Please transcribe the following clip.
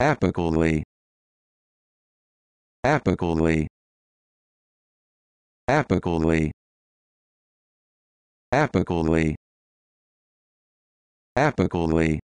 apically apically apically apically apically